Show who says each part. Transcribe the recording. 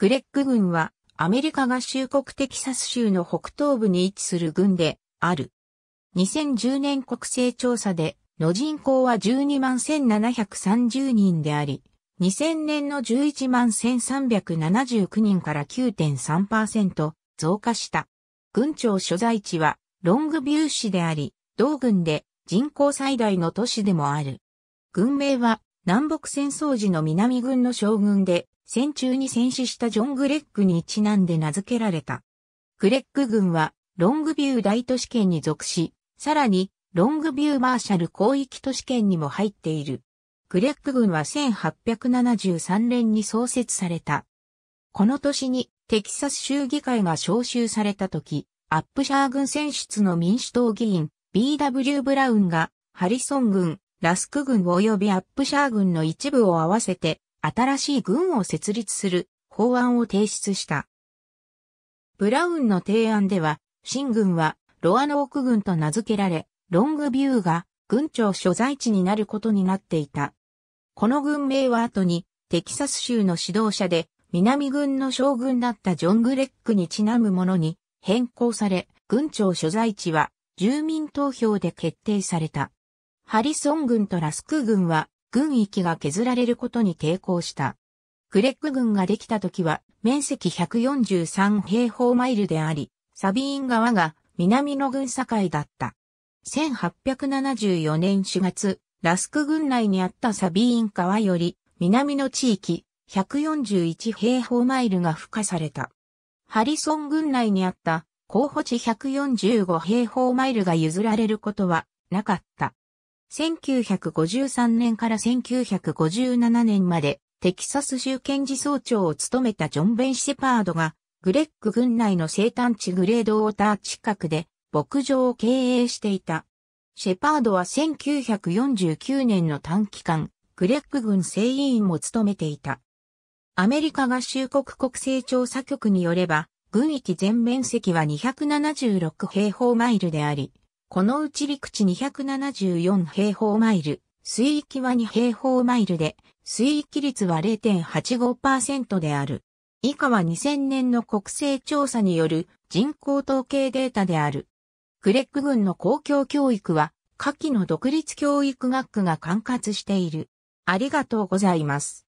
Speaker 1: グレッグ軍はアメリカ合衆国テキサス州の北東部に位置する軍である。2010年国勢調査での人口は12万1730人であり、2000年の11万1379人から9.3%増加した。軍庁所在地はロングビュー市であり、同軍で人口最大の都市でもある。軍名は南北戦争時の南軍の将軍で、戦中に戦死したジョン・グレッグにちなんで名付けられた。グレッグ軍は、ロングビュー大都市圏に属し、さらに、ロングビューマーシャル広域都市圏にも入っている。グレッグ軍は1873年に創設された。この年にテキサス州議会が招集された時、アップシャー軍選出の民主党議員 B.W. ブラウンがハリソン軍ラスク軍及びアップシャー軍の一部を合わせて、新しい軍を設立する法案を提出した。ブラウンの提案では、新軍はロアノーク軍と名付けられ、ロングビューが軍庁所在地になることになっていた。この軍名は後にテキサス州の指導者で南軍の将軍だったジョン・グレックにちなむものに変更され、軍庁所在地は住民投票で決定された。ハリソン軍とラスク軍は軍域が削られることに抵抗した。クレック軍ができた時は面積143平方マイルであり、サビーン川が南の軍境だった。1874年4月、ラスク軍内にあったサビーン川より南の地域141平方マイルが付加された。ハリソン軍内にあった候補地145平方マイルが譲られることはなかった。1953年から1957年までテキサス州検事総長を務めたジョン・ベン・シェパードがグレッグ郡内の生誕地グレードウォーター近くで牧場を経営していた。シェパードは1949年の短期間、グレッグ郡政委員も務めていた。アメリカ合衆国国勢調査局によれば、軍域全面積は276平方マイルであり、このうち陸地274平方マイル、水域は2平方マイルで、水域率は0.85%である。以下は2000年の国勢調査による人口統計データである。クレック軍の公共教育は、下記の独立教育学区が管轄している。ありがとうございます。